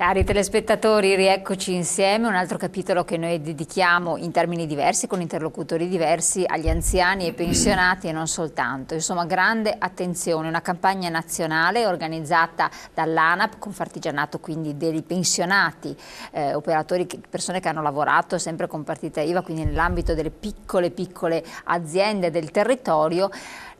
Cari telespettatori, rieccoci insieme, un altro capitolo che noi dedichiamo in termini diversi, con interlocutori diversi, agli anziani e pensionati e non soltanto. Insomma, grande attenzione, una campagna nazionale organizzata dall'ANAP, con partigianato quindi dei pensionati, eh, operatori, persone che hanno lavorato sempre con partita IVA, quindi nell'ambito delle piccole piccole aziende del territorio,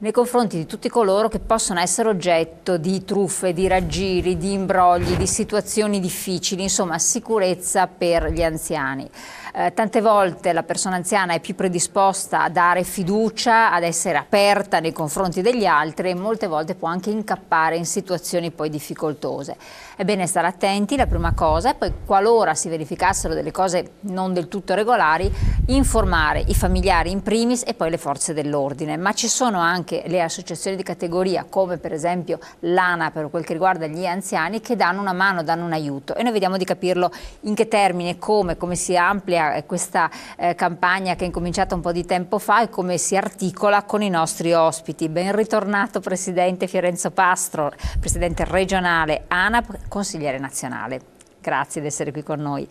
nei confronti di tutti coloro che possono essere oggetto di truffe, di raggiri, di imbrogli, di situazioni difficili, insomma sicurezza per gli anziani eh, tante volte la persona anziana è più predisposta a dare fiducia, ad essere aperta nei confronti degli altri e molte volte può anche incappare in situazioni poi difficoltose. È bene stare attenti, la prima cosa, e poi qualora si verificassero delle cose non del tutto regolari, informare i familiari in primis e poi le forze dell'ordine. Ma ci sono anche le associazioni di categoria, come per esempio l'ANA per quel che riguarda gli anziani, che danno una mano, danno un aiuto e noi vediamo di capirlo in che termine, come, come si amplia europea, eh, questa eh, campagna che è incominciata un po' di tempo fa e come si articola con i nostri ospiti. Ben ritornato Presidente Fiorenzo Pastro, Presidente regionale ANAP, consigliere nazionale. Grazie di essere qui con noi.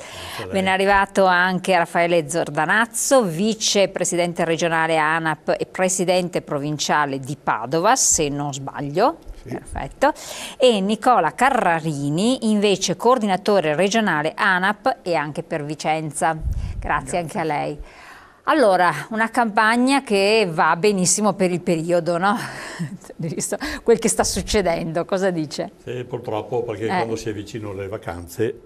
Ben arrivato anche Raffaele Zordanazzo, vicepresidente regionale ANAP e presidente provinciale di Padova, se non sbaglio. Perfetto. E Nicola Carrarini, invece coordinatore regionale ANAP e anche per Vicenza. Grazie, Grazie. anche a lei. Allora, una campagna che va benissimo per il periodo, no? Quel che sta succedendo, cosa dice? Sì, eh, purtroppo perché eh. quando si avvicinano le vacanze...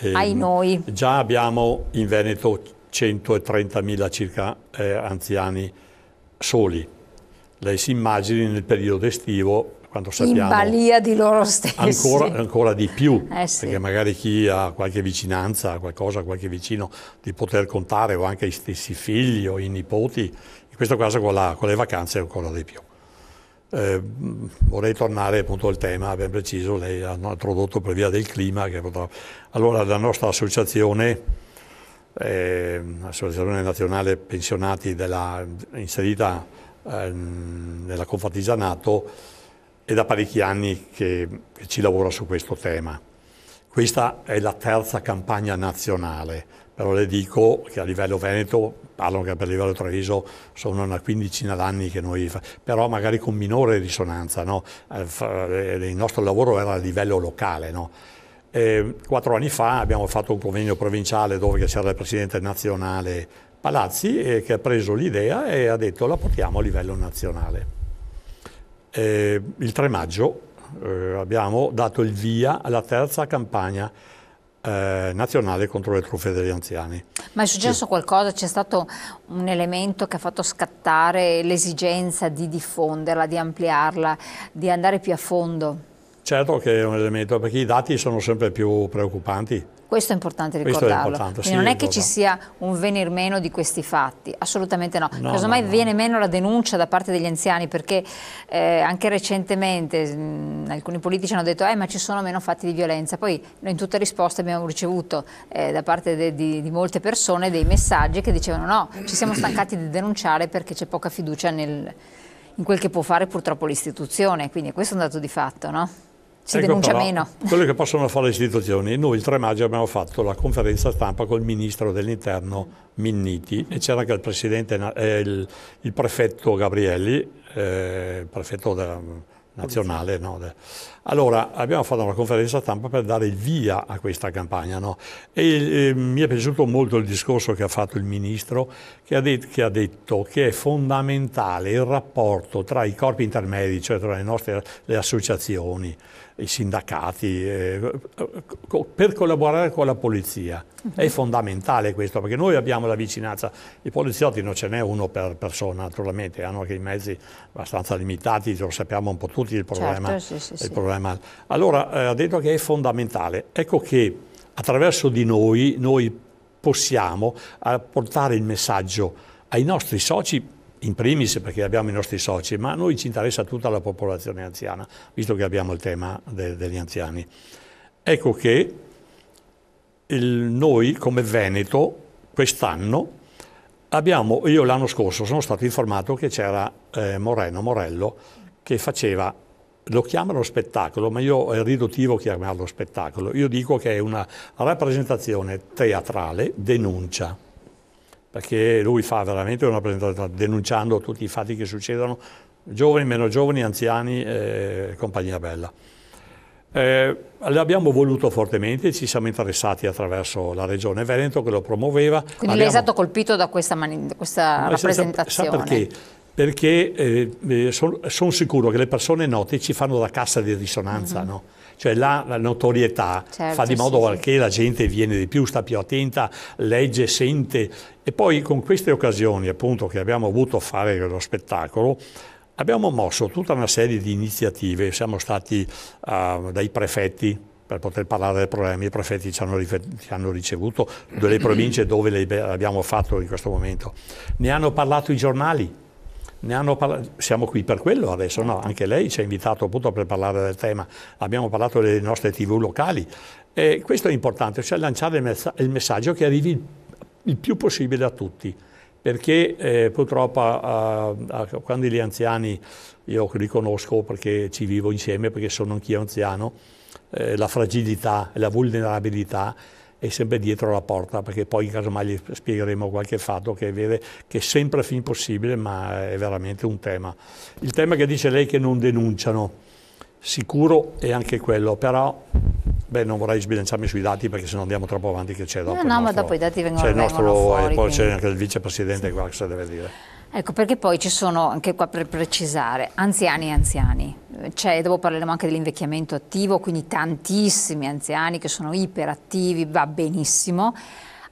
Ehm, Ai noi. Già abbiamo in Veneto 130.000 circa eh, anziani soli. Lei si immagini nel periodo estivo quando sappiamo... In balia di loro stessi. Ancora, ancora di più, eh sì. perché magari chi ha qualche vicinanza, qualcosa, qualche vicino di poter contare, o anche i stessi figli o i nipoti, in questo caso con, la, con le vacanze ancora di più. Eh, vorrei tornare appunto al tema ben preciso, lei ha introdotto per via del clima. Potrà... Allora la nostra associazione... Eh, Associazione Nazionale Pensionati della, inserita eh, nella Confartigianato è da parecchi anni che, che ci lavora su questo tema. Questa è la terza campagna nazionale, però le dico che a livello veneto, parlo che per livello Treviso, sono una quindicina d'anni che noi, però magari con minore risonanza, no? Eh, eh, il nostro lavoro era a livello locale. No? E quattro anni fa abbiamo fatto un convegno provinciale dove c'era il presidente nazionale Palazzi eh, che ha preso l'idea e ha detto la portiamo a livello nazionale. Eh, il 3 maggio eh, abbiamo dato il via alla terza campagna eh, nazionale contro le truffe degli anziani. Ma è successo sì. qualcosa? C'è stato un elemento che ha fatto scattare l'esigenza di diffonderla, di ampliarla, di andare più a fondo? Certo che è un elemento, perché i dati sono sempre più preoccupanti. Questo è importante ricordarlo. È importante, sì, non è, è che ci sia un venir meno di questi fatti, assolutamente no. no Casomai no, no. viene meno la denuncia da parte degli anziani, perché eh, anche recentemente mh, mm, alcuni politici hanno detto eh, ma ci sono meno fatti di violenza. Poi noi in tutta risposta abbiamo ricevuto eh, da parte de, di, di, molte persone dei messaggi che dicevano no, ci siamo stancati di denunciare perché c'è poca fiducia nel, in quel che può fare purtroppo l'istituzione. Quindi questo è un dato di fatto, no? si ecco denuncia però, meno. Quello che possono fare le istituzioni. Noi il 3 maggio abbiamo fatto la conferenza stampa col ministro dell'interno Minniti e c'era anche il presidente, eh, il, il, prefetto Gabrielli, eh, prefetto della, nazionale. No? Allora abbiamo fatto una conferenza stampa per dare il via a questa campagna no? e eh, mi è piaciuto molto il discorso che ha fatto il Ministro che ha, che ha, detto che è fondamentale il rapporto tra i corpi intermedi, cioè tra le nostre le associazioni, i sindacati, eh, per collaborare con la polizia. È mhm. fondamentale questo, perché noi abbiamo la vicinanza, i poliziotti non ce n'è uno per persona, naturalmente, hanno anche i mezzi abbastanza limitati, lo sappiamo un po' tutti il problema. Certo, sì, sì, il sì. problema. Allora, eh, ha detto che è fondamentale. Ecco che attraverso di noi, noi possiamo eh, portare il messaggio ai nostri soci in primis perché abbiamo i nostri soci, ma a noi ci interessa tutta la popolazione anziana, visto che abbiamo il tema de degli anziani. Ecco che il, noi come Veneto quest'anno abbiamo, io l'anno scorso sono stato informato che c'era eh, Moreno Morello che faceva, lo chiamano spettacolo, ma io è riduttivo chiamarlo spettacolo, io dico che è una rappresentazione teatrale denuncia perché lui fa veramente una presentazione denunciando tutti i fatti che succedono, giovani, meno giovani, anziani e compagnia bella. Eh, l'abbiamo voluto fortemente, ci siamo interessati attraverso la Regione Veneto che lo promuoveva. Quindi abbiamo... lei è stato colpito da questa, mani... questa rappresentazione? Sa, perché? Perché eh, eh sono son sicuro che le persone note ci fanno la cassa di risonanza, mm -hmm. no? Cioè la, notorietà certo, fa di modo sì, che sì. la gente viene di più, sta più attenta, legge, sente. E poi con queste occasioni appunto che abbiamo avuto a fare lo spettacolo, abbiamo mosso tutta una serie di iniziative, siamo stati uh, dai prefetti, per poter parlare del problema. I prefetti ci hanno, ci hanno ricevuto delle province dove le abbiamo fatto in questo momento. Ne hanno parlato i giornali, siamo qui per quello adesso, no? anche lei ci ha invitato appunto per parlare del tema, abbiamo parlato delle nostre tv locali e questo è importante, cioè lanciare il messaggio che arrivi il più possibile a tutti perché eh, purtroppo eh, quando gli anziani, io li conosco perché ci vivo insieme, perché sono anch'io anziano, eh, la fragilità, la vulnerabilità è sempre dietro la porta, perché poi casomai spiegheremo qualche fatto che è, vero, che è sempre fin possibile, ma è veramente un tema. Il tema che dice lei che non denunciano, sicuro è anche quello, però Beh, non vorrei sbilanciarmi sui dati perché se no andiamo troppo avanti che c'è dopo. No, no, nostro, ma dopo i dati vengono, C'è il nostro, eh, fuori, Poi quindi... c'è anche il vicepresidente sì. qua che cosa deve dire. Ecco, perché poi ci sono, anche qua per precisare, anziani e anziani. Cioè, dopo parleremo anche dell'invecchiamento attivo, quindi tantissimi anziani che sono iperattivi, va benissimo.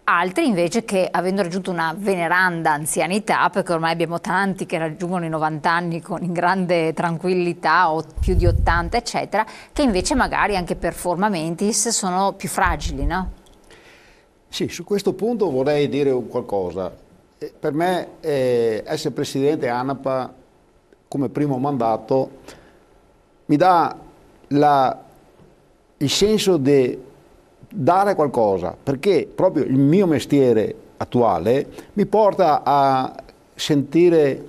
Altri invece che avendo raggiunto una veneranda anzianità, perché ormai abbiamo tanti che raggiungono i 90 anni con in grande tranquillità o più di 80 eccetera, che invece magari anche per forma mentis sono più fragili, no? Sì, su questo punto vorrei dire qualcosa per me eh, essere presidente ANAPA come primo mandato mi dà la, il senso di dare qualcosa, perché proprio il mio mestiere attuale mi porta a sentire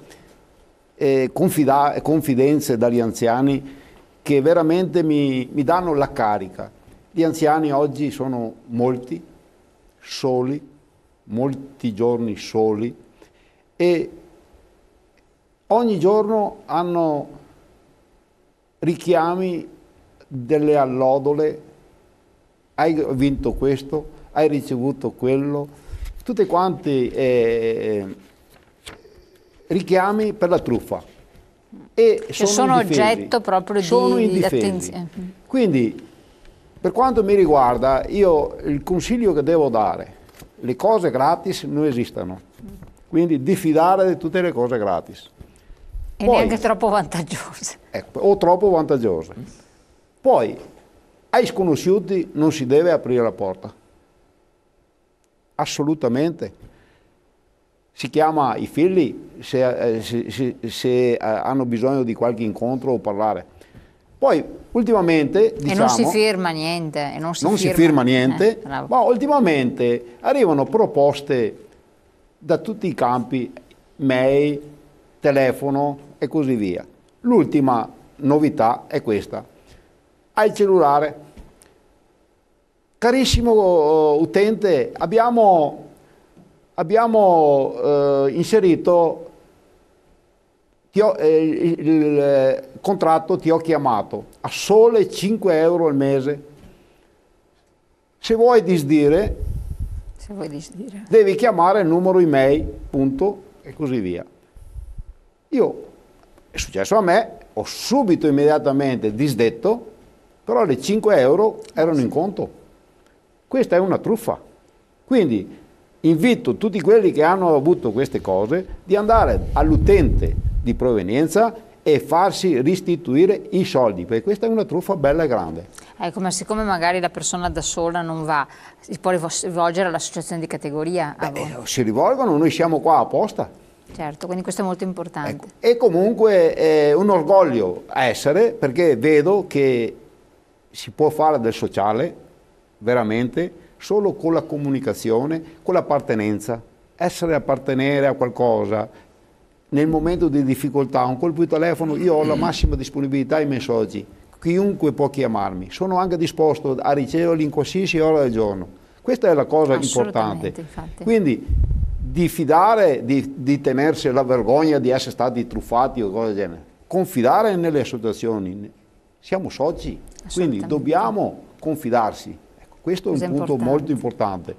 eh, confida, confidenze dagli anziani che veramente mi, mi danno la carica. Gli anziani oggi sono molti, soli, molti giorni soli e ogni giorno hanno richiami delle allodole, hai vinto questo, hai ricevuto quello, tutti quanti eh, richiami per la truffa. E cioè sono, sono oggetto proprio sono di attenzione. Mm. Quindi, per quanto mi riguarda, io il consiglio che devo dare le cose gratis non esistono. Quindi diffidare di tutte le cose gratis. E Poi, neanche troppo vantaggiose. Ecco, o troppo vantaggiose. Mm. Poi, ai sconosciuti non si deve aprire la porta. Assolutamente. Si chiama i figli se, eh, se, se, eh, se hanno bisogno di qualche incontro o parlare. Poi ultimamente diciamo, e non si diciamo, firma niente non si non firma, si firma niente eh, ma ultimamente arrivano proposte da tutti i campi mail telefono e così via l'ultima novità è questa al cellulare carissimo eh, utente abbiamo, abbiamo eh, inserito ho, eh, il eh, contratto ti ho chiamato a sole 5 euro al mese. Se vuoi disdire, Se vuoi disdire. devi chiamare il numero email, punto, e così via. Io, è successo a me, ho subito immediatamente disdetto, però le 5 euro erano in conto. Questa è una truffa. Quindi invito tutti quelli che hanno avuto queste cose di andare all'utente di provenienza e farsi restituire i soldi, perché questa è una truffa bella e grande. Ecco, eh, ma siccome magari la persona da sola non va, si può rivolgere all'associazione di categoria? Beh, si rivolgono, noi siamo qua apposta. Certo, quindi questo è molto importante. Ecco, e comunque è eh, un orgoglio essere, perché vedo che si può fare del sociale, veramente, solo con la comunicazione, con l'appartenenza. Essere appartenere a qualcosa, nel momento di difficoltà, un colpo di telefono, io ho la mm. massima disponibilità ai miei soci, chiunque può chiamarmi, sono anche disposto a riceverli in qualsiasi ora del giorno. Questa è la cosa importante. Infatti. Quindi di fidare, di, di, tenersi la vergogna di essere stati truffati o cose del genere, confidare nelle associazioni, siamo soci, quindi dobbiamo confidarsi. Ecco, questo è un punto importante. molto importante.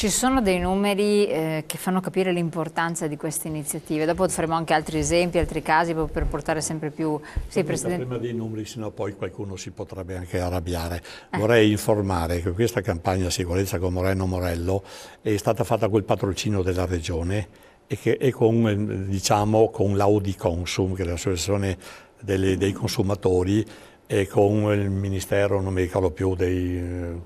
Ci sono dei numeri eh, che fanno capire l'importanza di queste iniziative, dopo faremo anche altri esempi, altri casi per portare sempre più... Sì, Presidente... Prima dei numeri, sennò poi qualcuno si potrebbe anche arrabbiare. Eh. Vorrei informare che questa campagna Sicurezza con Moreno Morello è stata fatta col patrocino della Regione e, che, e con, diciamo, con l'Audi Consum, che è l'associazione dei consumatori, e con il ministero, non mi ricordo più, dei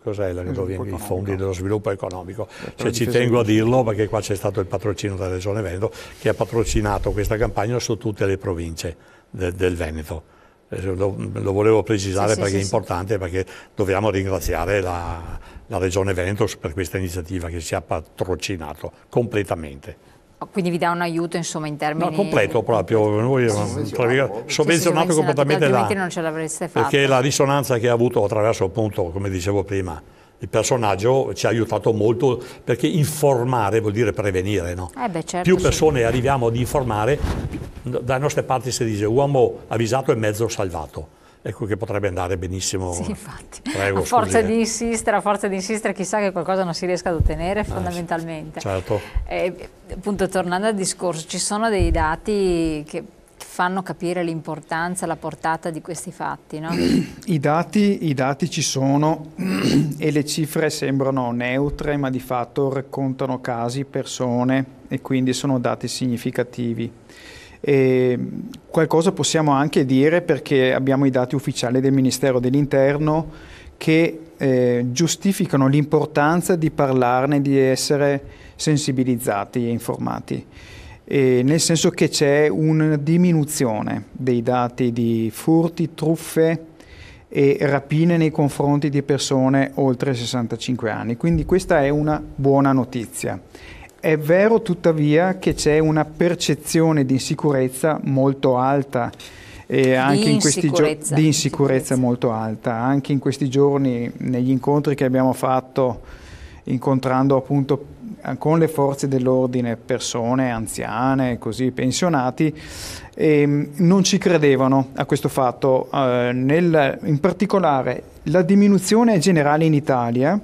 cos'è la, i fondi dello sviluppo economico. Cioè, ci tengo a dirlo perché qua c'è stato il patrocinio della Regione Veneto che ha patrocinato questa campagna su tutte le province de, del Veneto. Eh, lo, lo, volevo precisare sì, perché sì, è sì, importante, perché dobbiamo ringraziare la, la Regione Veneto per questa iniziativa che ci ha patrocinato completamente. Quindi vi dà un aiuto insomma in termini... No, completo proprio, noi sovvenzionato, sovvenzionato completamente là. non ce l'avreste fatto. Perché la risonanza che ha avuto attraverso appunto, come dicevo prima, il personaggio ci ha aiutato molto perché informare vuol dire prevenire, no? eh beh, certo, Più persone sì. arriviamo ad informare, dalle nostre parti si dice uomo avvisato e mezzo salvato Ecco che potrebbe andare benissimo. Sì, infatti. Prego, a forza eh. di insistere, a forza di insistere, chissà che qualcosa non si riesca ad ottenere ah, fondamentalmente. Certo. E, eh, appunto, tornando al discorso, ci sono dei dati che fanno capire l'importanza, la portata di questi fatti, no? I, dati, I dati ci sono e le cifre sembrano neutre, ma di fatto raccontano casi, persone e quindi sono dati significativi. E qualcosa possiamo anche dire perché abbiamo i dati ufficiali del Ministero dell'Interno che eh, giustificano l'importanza di parlarne, di essere sensibilizzati e informati. E nel senso che c'è una diminuzione dei dati di furti, truffe, e rapine nei confronti di persone oltre 65 anni. Quindi questa è una buona notizia. È vero tuttavia che c'è una percezione di insicurezza molto alta. E anche di insicurezza. In gio- di insicurezza molto alta. Anche in questi giorni, negli incontri che abbiamo fatto, incontrando appunto eh, con le forze dell'ordine persone anziane, così pensionati, ehm, non ci credevano a questo fatto. Eh, nel, in particolare la diminuzione generale in Italia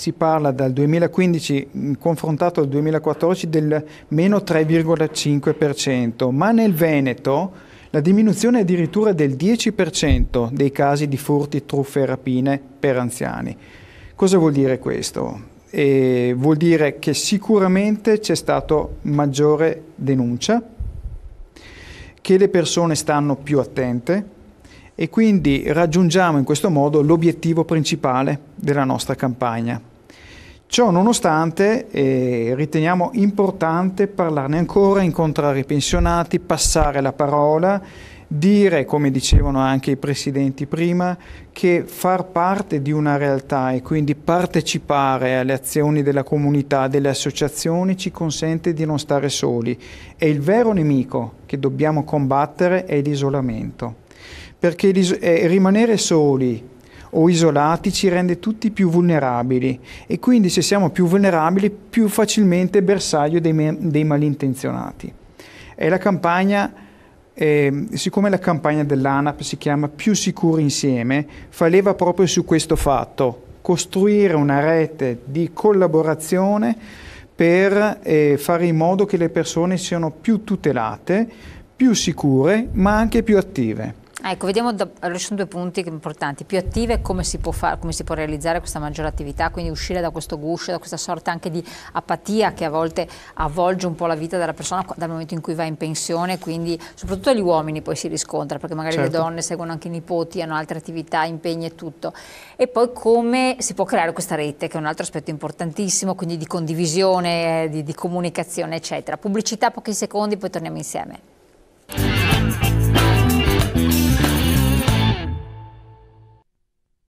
si parla dal 2015 confrontato al 2014 del meno 3,5%, ma nel Veneto la diminuzione è addirittura del 10% dei casi di furti, truffe e rapine per anziani. Cosa vuol dire questo? E vuol dire che sicuramente c'è stata maggiore denuncia, che le persone stanno più attente e quindi raggiungiamo in questo modo l'obiettivo principale della nostra campagna. Ciò nonostante eh, riteniamo importante parlarne ancora, incontrare i pensionati, passare la parola, dire, come dicevano anche i presidenti prima, che far parte di una realtà e quindi partecipare alle azioni della comunità, delle associazioni, ci consente di non stare soli. E il vero nemico che dobbiamo combattere è l'isolamento. Perché eh, rimanere soli o isolati ci rende tutti più vulnerabili e quindi se siamo più vulnerabili più facilmente bersaglio dei, me- dei malintenzionati. E la campagna, eh, siccome la campagna dell'ANAP si chiama Più sicuri insieme, fa leva proprio su questo fatto, costruire una rete di collaborazione per eh, fare in modo che le persone siano più tutelate, più sicure, ma anche più attive. Ecco, vediamo da, sono due punti importanti, più attive come si, può far, come si può realizzare questa maggiore attività, quindi uscire da questo guscio, da questa sorta anche di apatia che a volte avvolge un po' la vita della persona dal momento in cui va in pensione, quindi soprattutto agli uomini poi si riscontra, perché magari certo. le donne seguono anche i nipoti, hanno altre attività, impegni e tutto. E poi come si può creare questa rete, che è un altro aspetto importantissimo, quindi di condivisione, eh, di, di comunicazione, eccetera. Pubblicità, pochi secondi, poi torniamo insieme.